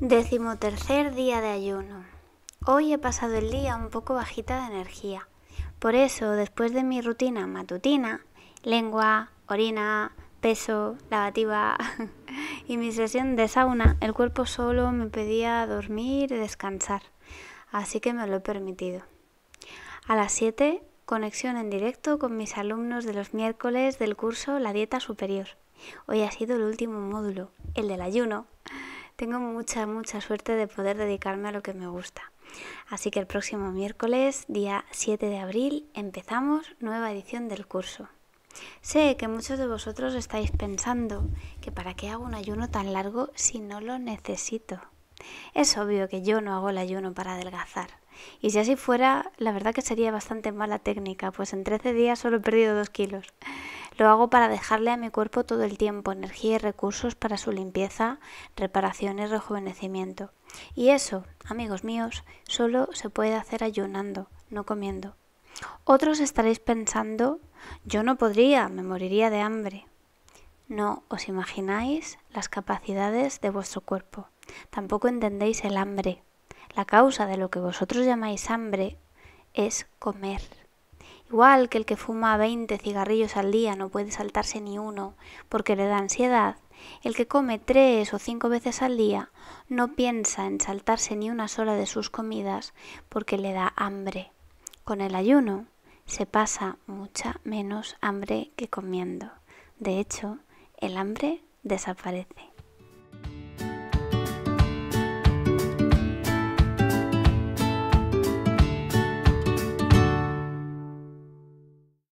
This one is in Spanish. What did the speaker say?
Décimo tercer día de ayuno. Hoy he pasado el día un poco bajita de energía. Por eso, después de mi rutina matutina, lengua, orina, peso, lavativa y mi sesión de sauna, el cuerpo solo me pedía dormir y descansar. Así que me lo he permitido. A las 7, conexión en directo con mis alumnos de los miércoles del curso La Dieta Superior. Hoy ha sido el último módulo, el del ayuno. Tengo mucha, mucha suerte de poder dedicarme a lo que me gusta. Así que el próximo miércoles, día 7 de abril, empezamos nueva edición del curso. Sé que muchos de vosotros estáis pensando que para qué hago un ayuno tan largo si no lo necesito. Es obvio que yo no hago el ayuno para adelgazar. Y si así fuera, la verdad que sería bastante mala técnica, pues en 13 días solo he perdido 2 kilos. Lo hago para dejarle a mi cuerpo todo el tiempo, energía y recursos para su limpieza, reparación y rejuvenecimiento. Y eso, amigos míos, solo se puede hacer ayunando, no comiendo. Otros estaréis pensando, yo no podría, me moriría de hambre. No os imagináis las capacidades de vuestro cuerpo. Tampoco entendéis el hambre. La causa de lo que vosotros llamáis hambre es comer. Igual que el que fuma 20 cigarrillos al día no puede saltarse ni uno porque le da ansiedad, el que come tres o cinco veces al día no piensa en saltarse ni una sola de sus comidas porque le da hambre. Con el ayuno se pasa mucha menos hambre que comiendo. De hecho, el hambre desaparece.